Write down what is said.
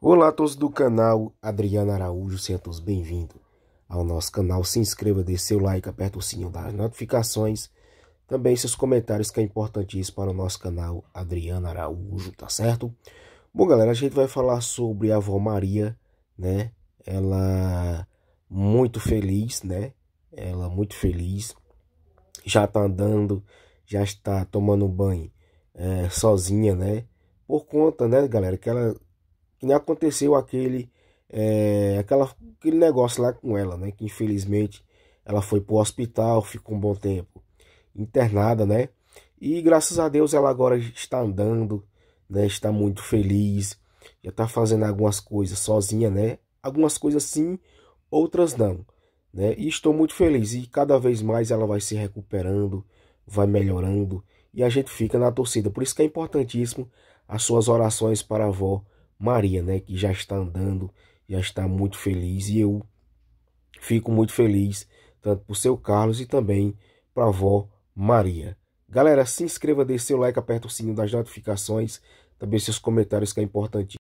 Olá a todos do canal Adriana Araújo, sejam todos bem-vindos ao nosso canal. Se inscreva, dê seu like, aperte o sininho das notificações. Também seus comentários que é importantíssimo para o nosso canal Adriana Araújo, tá certo? Bom, galera, a gente vai falar sobre a avó Maria, né? Ela muito feliz, né? Ela muito feliz, já tá andando, já está tomando banho é, sozinha, né? Por conta, né, galera, que ela que nem aconteceu aquele, é, aquela, aquele negócio lá com ela, né? Que infelizmente ela foi para o hospital, ficou um bom tempo internada, né? E graças a Deus ela agora está andando, né? Está muito feliz, já está fazendo algumas coisas sozinha, né? Algumas coisas sim, outras não, né? E estou muito feliz e cada vez mais ela vai se recuperando, vai melhorando e a gente fica na torcida. Por isso que é importantíssimo as suas orações para a avó Maria, né, que já está andando, já está muito feliz e eu fico muito feliz tanto para o seu Carlos e também para a avó Maria. Galera, se inscreva, deixe seu like, aperta o sininho das notificações, também seus comentários que é importante.